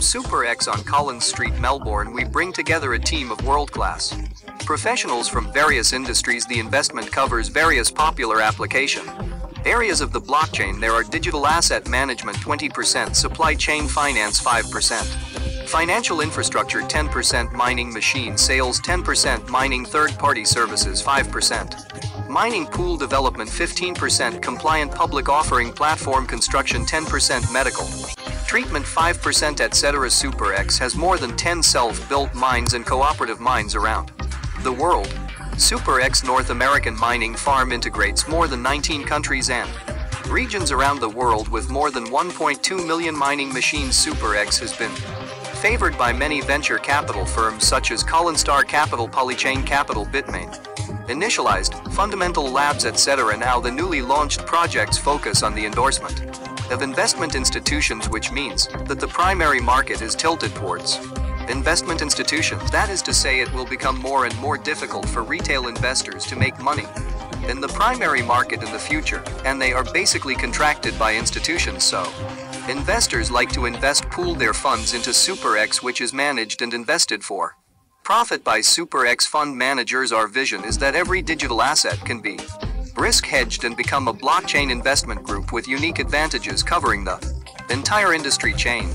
From Super X on Collins Street, Melbourne, we bring together a team of world class professionals from various industries. The investment covers various popular application areas of the blockchain. There are digital asset management 20%, supply chain finance 5%, financial infrastructure 10%, mining machine sales 10%, mining third party services 5%. Mining pool development 15%, compliant public offering platform construction 10%, medical. Treatment 5% etc. Super X has more than 10 self-built mines and cooperative mines around the world. Super X North American Mining Farm integrates more than 19 countries and regions around the world with more than 1.2 million mining machines. Super X has been favored by many venture capital firms such as Collinstar Capital, Polychain Capital, Bitmain, Initialized, Fundamental Labs, etc. Now the newly launched projects focus on the endorsement of investment institutions which means that the primary market is tilted towards investment institutions. That is to say it will become more and more difficult for retail investors to make money in the primary market in the future, and they are basically contracted by institutions so. Investors like to invest pool their funds into SuperX which is managed and invested for. Profit by SuperX fund managers our vision is that every digital asset can be risk hedged and become a blockchain investment group with unique advantages covering the entire industry chain.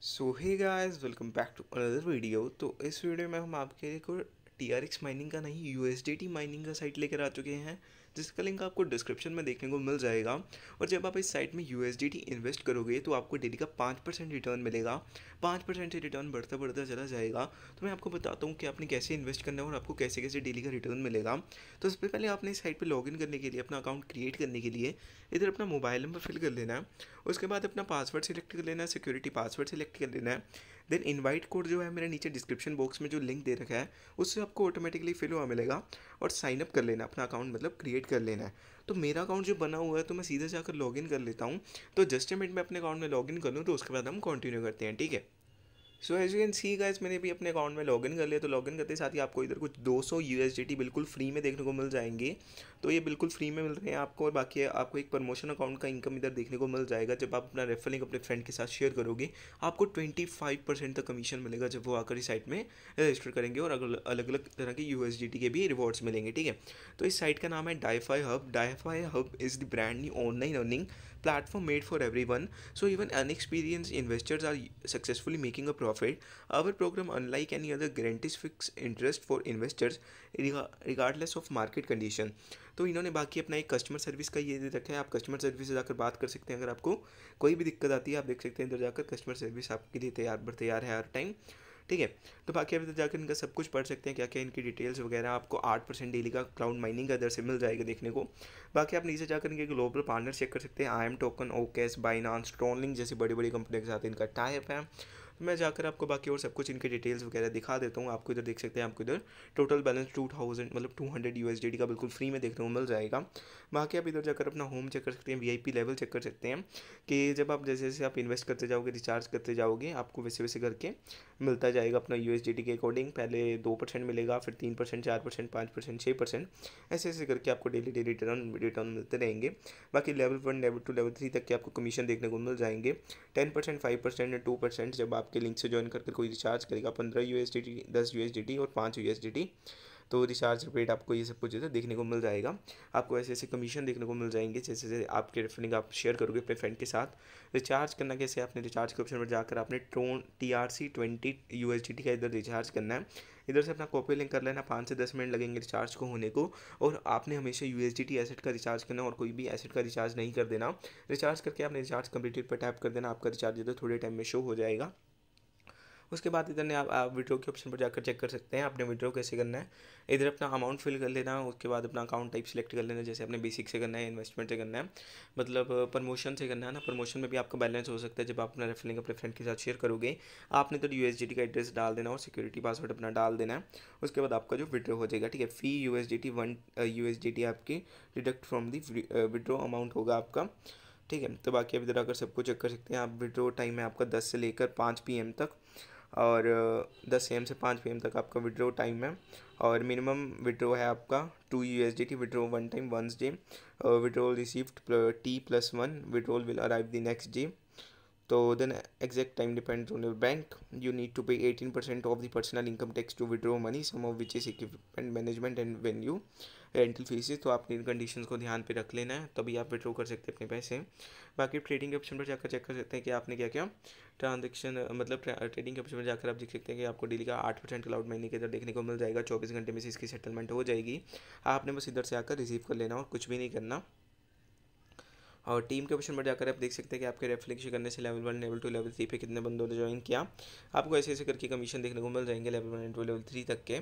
So hey guys, welcome back to another video. तो इस video में हम आपके लिए T R x mining का नहीं U S D T mining का site लेकर आ चुके हैं जिसका लिंक आपको डिस्क्रिप्शन में देखने को मिल जाएगा और जब आप इस साइट में यू इन्वेस्ट करोगे तो आपको डेली का पाँच परसेंट रिटर्न मिलेगा पाँच परसेंट से रिटर्न बढ़ता बढ़ता चला जाएगा तो मैं आपको बताता हूँ कि आपने कैसे इन्वेस्ट करना है और आपको कैसे कैसे डेली का रिटर्न मिलेगा तो सबसे पहले आपने इस साइट पर लॉगिन करने के लिए अपना अकाउंट क्रिएट करने के लिए इधर अपना मोबाइल नंबर फिल कर लेना है उसके बाद अपना पासवर्ड सेलेक्ट कर लेना है सिक्योरिटी पासवर्ड सेलेक्ट कर लेना है देन इनवाइट कोड जो है मेरे नीचे डिस्क्रिप्शन बॉक्स में जो लिंक दे रखा है उससे आपको ऑटोमेटिकली फिल हुआ मिलेगा और साइनअप कर लेना अपना अकाउंट मतलब क्रिएट क्रिएट कर लेना है तो मेरा अकाउंट जो बना हुआ है तो मैं सीधे जाकर लॉगिन कर लेता हूँ तो जस्ट ए मिनट में अपने अकाउंट में लॉगिन कर लूँ तो उसके बाद हम कंटिन्यू करते हैं ठीक है so as you can see guys मैंने भी अपने अकाउंट में लॉगिन कर लिया तो लॉगिन करते साथ ही आपको इधर कुछ 200 सौ यू बिल्कुल फ्री में देखने को मिल जाएंगे तो ये बिल्कुल फ्री में मिल रहे हैं आपको और बाकी आपको एक प्रमोशन अकाउंट का इनकम इधर देखने को मिल जाएगा जब आप अपना रेफर लिंक अपने फ्रेंड के साथ शेयर करोगे आपको ट्वेंटी फाइव परसेंट तक कमीशन मिलेगा जब वो आकर इस साइट में रजिस्टर करेंगे और अलग अलग तरह के यू के भी रिवॉर्ड्स मिलेंगे ठीक है तो इस साइट का नाम है Difi hub Difi hub is the brand new online earning platform made for everyone, so even inexperienced investors are successfully making a profit. Our program, unlike any other, guarantees fixed interest for investors regardless of market condition तो इन्होंने बाकी अपना एक customer service का ये दे रखा है आप कस्टमर सर्विस से जाकर बात कर सकते हैं अगर आपको कोई भी दिक्कत आती है आप देख सकते हैं इधर जाकर कस्टमर सर्विस आपके लिए तैयार पर तैयार है हर टाइम ठीक है तो बाकी आप इधर जाकर इनका सब कुछ पढ़ सकते हैं क्या क्या इनकी डिटेल्स वगैरह आपको आठ परसेंट डेली का क्लाउड माइनिंग का दर से मिल जाएगा देखने को बाकी आप नीचे जाकर इनके ग्लोबल पार्टनर चेक कर सकते हैं I M token OKX Binance ट्रोलिंग जैसी बड़ी बड़ी कंपनी के साथ इनका टाइप है मैं जाकर आपको बाकी और सब कुछ इनके डिटेल्स वगैरह दिखा देता हूँ आपको इधर देख सकते हैं आपको इधर टोटल बैलेंस टू थाउजेंड मतलब two hundred U S D का बिल्कुल फ्री में देखने को मिल जाएगा बाकी आप इधर जाकर अपना होम चेक कर सकते हैं V I P level check कर सकते हैं कि जब आप जैसे जैसे आप इन्वेस्ट करते जाओगे रिचार्ज करते जाओगे आपको वैसे वैसे करके मिलता जाएगा अपना यू एस डी के अकॉर्डिंग पहले दो परसेंट मिलेगा फिर तीन परसेंट चार परसेंट पाँच परसेंट छः परसेंट ऐसे ऐसे करके आपको डेली डेली रिटर्न रिटर्न मिलते रहेंगे बाकी level one level two level three तक के आपको कमीशन देखने को मिल जाएंगे ten percent five percent two percent जब आप आपके लिंक से ज्वाइन करके कोई रिचार्ज करेगा पंद्रह यू एस डी टी दस यू एस डी टी और पाँच यू एस डी टी तो रिचार्ज रेट आपको ये सब कुछ जैसे देखने को मिल जाएगा आपको ऐसे ऐसे कमीशन देखने को मिल जाएंगे जैसे जैसे आपके रेफरिंग आप शेयर करोगे अपने फ्रेंड के साथ रिचार्ज करना कैसे आपने रिचार्ज के ऑप्शन पर जाकर आपने Tron T R C twenty U S D T का इधर रिचार्ज करना है इधर से अपना कॉपी लिंक कर लेना पाँच से दस मिनट लगेंगे रिचार्ज को होने को और आपने हमेशा U S D T asset का रिचार्ज करना और कोई भी एसेट का रिचार्ज नहीं कर देना रिचार्ज करके आपने रिचार्ज कंप्लीटेड पर टैप कर देना आपका रिचार्ज इधर थोड़े टाइम में शो हो जाएगा उसके बाद इधर ने आप, आप विड्रो के ऑप्शन पर जाकर चेक कर सकते हैं आपने विड्रो कैसे करना है इधर अपना अमाउंट फिल कर लेना है उसके बाद अपना अकाउंट टाइप सेलेक्ट कर लेना जैसे अपने बेसिक से करना है इन्वेस्टमेंट से करना है मतलब प्रमोशन से करना है ना प्रमोशन में भी आपका बैलेंस हो सकता है जब आप अपना रेफरिंग अपने फ्रेंड के साथ शेयर करोगे आपने तो यू का एड्रेस डाल देना और सिक्योरिटी पासवर्ड अपना डाल देना है उसके बाद आपका जो विड्रो हो जाएगा ठीक है fee U S D one U S D T आपकी deduct from the withdraw amount होगा आपका ठीक है तो बाकी अभी इधर आकर सबको चेक कर सकते हैं आप विड्रो टाइम है आपका दस से लेकर पाँच पी तक और दस एम से पाँच पी तक आपका विड्रो टाइम है और मिनिमम विड्रो है आपका two U S D T withdraw one time one day withdrawal receive T plus one withdrawal will arrive the next day तो then exact time depends on your bank you need to pay eighteen percent of the personal income tax to withdraw money some of which is equipment management and venue rental fees तो आपने इन condition को ध्यान पर रख लेना है तभी आप विड्रो कर सकते हैं अपने पैसे बाकी ट्रेडिंग के ऑप्शन पर जाकर चेक कर सकते हैं कि आपने क्या क्या ट्रांजेक्शन मतलब ट्रेडिंग के ऑप्शन पर जाकर आप देख सकते हैं कि आपको डेली का आठ परसेंट अलाउड महीने के अंदर देखने को मिल जाएगा चौबीस घंटे में से इसकी सेटलमेंट हो जाएगी आपने बस इधर से आकर रिसीव कर लेना और कुछ भी नहीं करना और टीम के ऑप्शन पर जाकर आप देख सकते हैं कि आपके रेफ्लेक्शन करने से level one level two level three पे कितने बंदों ने ज्वाइन किया आपको ऐसे ऐसे करके कमीशन देखने को मिल जाएंगे level one and two level three तक के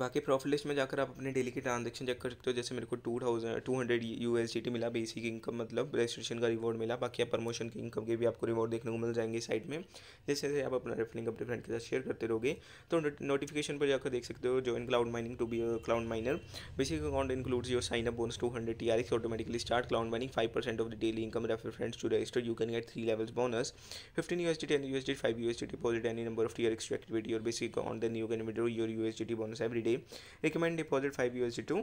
बाकी प्रॉफिट लिस्ट में जाकर आप अपने डेली की ट्रांजेक्शन चेक कर सकते हो जैसे मेरे को two thousand two hundred U S मिला बेसिक इनकम मतलब रजिस्ट्रेशन का रिवॉर्ड मिला बाकी आप प्रमोशन की इनकम के भी आपको रिवॉर्ड देखने को मिल जाएंगे साइड में जैसे जैसे आप अपना रेफरिंग अपने फ्रेंड के साथ शेयर करते रहोगे तो नोटिफिकेशन पर जाकर देख सकते हो in cloud mining to be cloud miner basic account includes your sign up bonus two hundred T R X automatically start cloud mining five percent of the daily income refer friends to register you can get three levels bonus fifteen U S T ten U S T five U S T deposit any number of T R extracted with your basic account then you can withdraw your U S T bonus every every day recommend deposit 5 usd to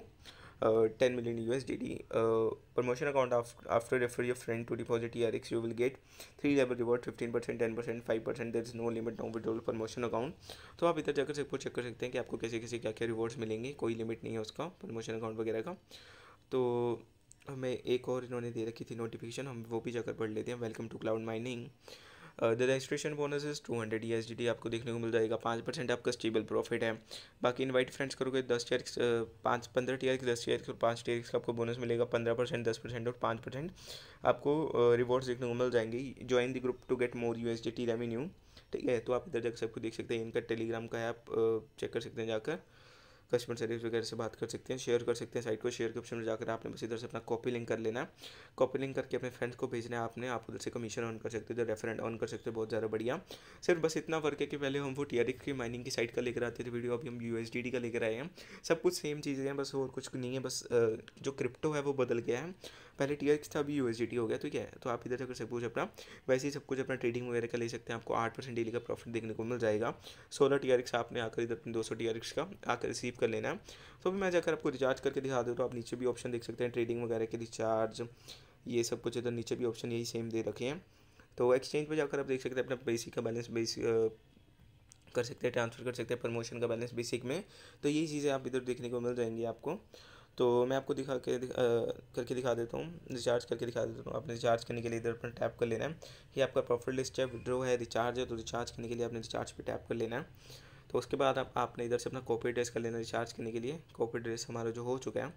uh, 10 million USDD. Uh, promotion account af after refer your friend to deposit ERX, you will get three level reward 15%, 10%, 5%. There is no limit now withdrawal promotion account तो आप इधर जाकर सबको check कर सकते हैं कि आपको कैसे कैसे क्या क्या रिवॉर्ड्स मिलेंगे कोई लिमिट नहीं है उसका प्रमोशन अकाउंट वगैरह का तो हमें एक और इन्होंने दे रखी थी नोटिफिकेशन हम वो भी जाकर पढ़ लेते हैं welcome to cloud mining the registration bonus is two hundred E S D T आपको देखने को मिल जाएगा पाँच परसेंट आपका स्टेबल प्रॉफिट है बाकी इन्वाइट फ्रेंड्स करोगे दस टीयर uh, पाँच पंद्रह टीयर आर दस टीयर और पाँच टीयर का आपको बोनस मिलेगा पंद्रह परसेंट दस परसेंट और पाँच परसेंट आपको रिवॉर्ड्स uh, देखने को मिल जाएंगे join the group to get more U S D T revenue ठीक है तो आप इधर जाकर सबको देख सकते हैं इनका टेलीग्राम का है आप चेक कर सकते हैं जाकर कस्टमर सर्विस वगैरह से बात कर सकते हैं शेयर कर सकते हैं साइट को शेयर के ऑप्शन में जाकर आपने बस इधर से अपना कॉपी लिंक कर लेना है कॉपी लिंक करके अपने फ्रेंड्स को भेजना है आपने आप उधर से कमीशन ऑन कर सकते हो रेफरेंट ऑन कर सकते हो बहुत ज़्यादा बढ़िया सिर्फ बस इतना वर्क है कि पहले हम वो टी की माइनिंग की साइट का लेकर आते थे वीडियो अभी हम यू का लेकर आए हैं सब कुछ सेम चीज़ें हैं बस और कुछ नहीं है बस जो क्रिप्टो है वो बदल गया है पहले टी था अभी यू हो गया ठीक तो है तो आप इधर से सब सकते अपना वैसे ही सब कुछ अपना ट्रेडिंग वगैरह का ले सकते हैं आपको आठ परसेंट डेली का प्रॉफिट देखने को मिल जाएगा सोलह टी आपने आकर इधर अपने दो सौ टी का आकर रिसीव कर लेना है तो भी मैं जाकर आपको रिचार्ज करके दिखा दूँ तो आप नीचे भी ऑप्शन देख सकते हैं ट्रेडिंग वगैरह के रिचार्ज ये सब कुछ इधर नीचे भी ऑप्शन यही सेम दे रखे हैं तो एक्सचेंज पर जाकर आप देख सकते हैं अपना बेसिक का बैलेंस बेसिक कर सकते हैं ट्रांसफ़र कर सकते हैं प्रमोशन का बैलेंस बेसिक में तो यही चीज़ें आप इधर देखने को मिल जाएंगी आपको तो मैं आपको दिखा के दिखा, करके दिखा देता हूँ रिचार्ज करके दिखा देता हूँ आपने रिचार्ज करने के लिए इधर अपना टैप कर लेना है ये आपका प्रॉफिट लिस्ट है विड्रो है रिचार्ज है तो रिचार्ज करने के लिए आपने रिचार्ज पर टैप कर लेना है तो उसके बाद आप आपने इधर से अपना कॉपी ड्रेस कर लेना रिचार्ज करने के लिए कॉपी ड्रेस हमारा जो हो चुका है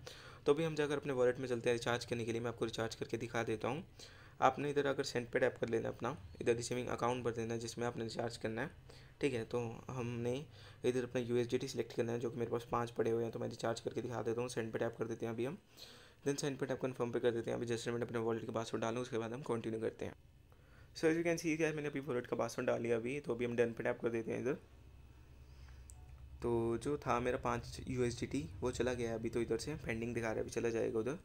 तो अभी हम जाकर अपने वॉलेट में चलते हैं रिचार्ज करने के लिए मैं आपको रिचार्ज करके दिखा देता हूँ आपने इधर अगर सेंट पे टैप कर लेना अपना इधर रिसीविंग अकाउंट भर देना जिसमें आपने रिचार्ज करना है ठीक है तो हमने इधर अपना यू सिलेक्ट करना है जो कि मेरे पास पाँच पड़े हुए हैं तो मैं रिचार्ज करके दिखा देता हूँ सेंट पे टैप कर देते हैं अभी हम देन सेंट पे टैप कन्फर्म पे कर देते हैं अभी जैसे मैंने अपने वॉलेट का पासवर्ड डालूँ उसके बाद हम कंटिन्यू करते हैं सो यू कैन सी मैंने अभी वॉलेट का पासवर्ड डाल लिया अभी तो अभी हम डन पे टैप कर देते हैं इधर तो जो था मेरा पाँच यू वो चला गया अभी तो इधर से पेंडिंग दिखा रहा है अभी चला जाएगा उधर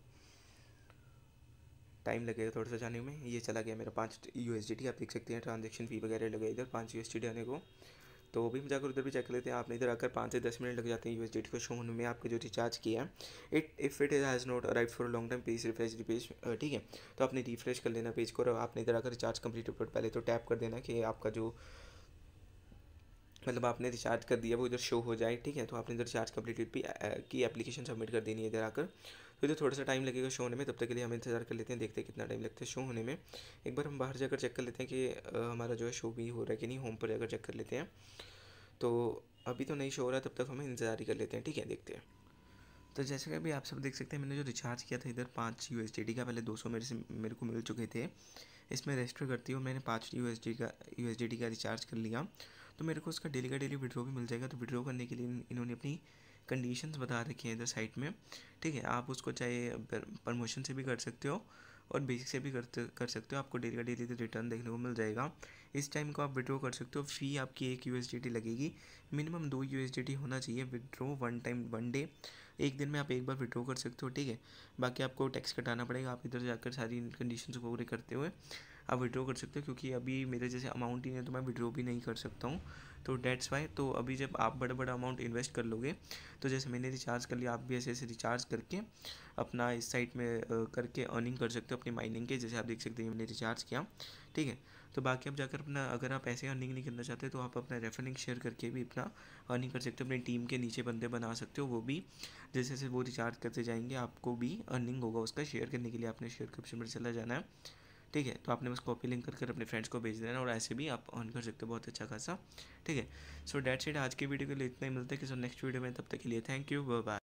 टाइम लगेगा थोड़ा सा जाने में ये चला गया मेरा पाँच यू आप देख सकते हैं ट्रांजेक्शन फ़ी वगैरह लगा इधर पाँच यू आने को तो वो भी हम जाकर उधर भी चेक कर लेते हैं आपने इधर आकर पाँच से दस मिनट लग जाते हैं यू एस को शो होने में आपके जो रिचार्ज किया है it if it has not arrive for long time please refresh repage ठीक है तो आपने रिफ्रेश कर लेना पेज को और आपने इधर आकर रिचार्ज कंप्लीट पहले तो टैप कर देना कि आपका जो मतलब आपने रिचार्ज कर दिया वो इधर शो हो जाए ठीक है तो आपने इधर रिचार्ज कम्प्लीटेड भी की एप्लीकेशन सबमिट कर देनी है इधर आकर तो इधर थोड़ा सा टाइम लगेगा शो होने में तब तक के लिए हम इंतज़ार कर लेते हैं देखते हैं कितना टाइम लगता है शो होने में एक बार हम बाहर जाकर चेक कर लेते हैं कि हमारा जो है शो भी हो रहा है कि नहीं होम पर जाकर चेक कर लेते हैं तो अभी तो नहीं शो हो रहा तब तक हम इंतज़ार ही कर लेते हैं ठीक है देखते हैं तो जैसे कि अभी आप सब देख सकते हैं मैंने जो रिचार्ज किया था इधर पाँच यू का पहले दो सौ मेरे से मेरे को मिल चुके थे इसमें रजिस्टर करती हूँ मैंने पाँच यू का यू का रिचार्ज कर लिया तो मेरे को उसका डेली का डेली विड्रो भी मिल जाएगा तो विड्रो करने के लिए इन्होंने अपनी कंडीशंस बता रखी हैं इधर साइट में ठीक है आप उसको चाहे प्रमोशन से भी कर सकते हो और बेसिक से भी करते कर सकते हो आपको डेली का डेली रिटर्न देखने को मिल जाएगा इस टाइम को आप विड्रॉ कर सकते हो फ़ी आपकी एक यू लगेगी मिनिमम दो यू होना चाहिए withdraw one time one day एक दिन में आप एक बार विड्रॉ कर सकते हो ठीक है बाकी आपको टैक्स कटाना पड़ेगा आप इधर जाकर सारी कंडीशन को पूरे करते हुए आप विड्रॉ कर सकते हो क्योंकि अभी मेरे जैसे अमाउंट ही नहीं है तो मैं विड्रॉ भी नहीं कर सकता हूँ तो डेट्स वाई तो अभी जब आप बड़ा बड़ा अमाउंट इन्वेस्ट कर लोगे तो जैसे मैंने रिचार्ज कर लिया आप भी ऐसे ऐसे रिचार्ज करके अपना इस साइट में करके अर्निंग कर सकते हो अपनी माइनिंग के जैसे आप देख सकते हैं मैंने रिचार्ज किया ठीक है तो बाकी आप जाकर अपना अगर आप ऐसे अर्निंग नहीं करना चाहते तो आप अपना रेफरिंग शेयर करके भी अपना अर्निंग कर सकते हो अपनी टीम के नीचे बंदे बना सकते हो वो भी जैसे जैसे वो रिचार्ज करते जाएंगे आपको भी अर्निंग होगा उसका शेयर करने के लिए आपने शेयर कैप्शन पर चला जाना है ठीक है तो आपने बस कॉपी लिंक करके अपने फ्रेंड्स को भेज देना और ऐसे भी आप ऑन कर सकते हो बहुत अच्छा खासा ठीक है सो डेट सेट आज की वीडियो के लिए इतना ही मिलता है कि सो नेक्स्ट वीडियो में तब तक के लिए थैंक यू बाय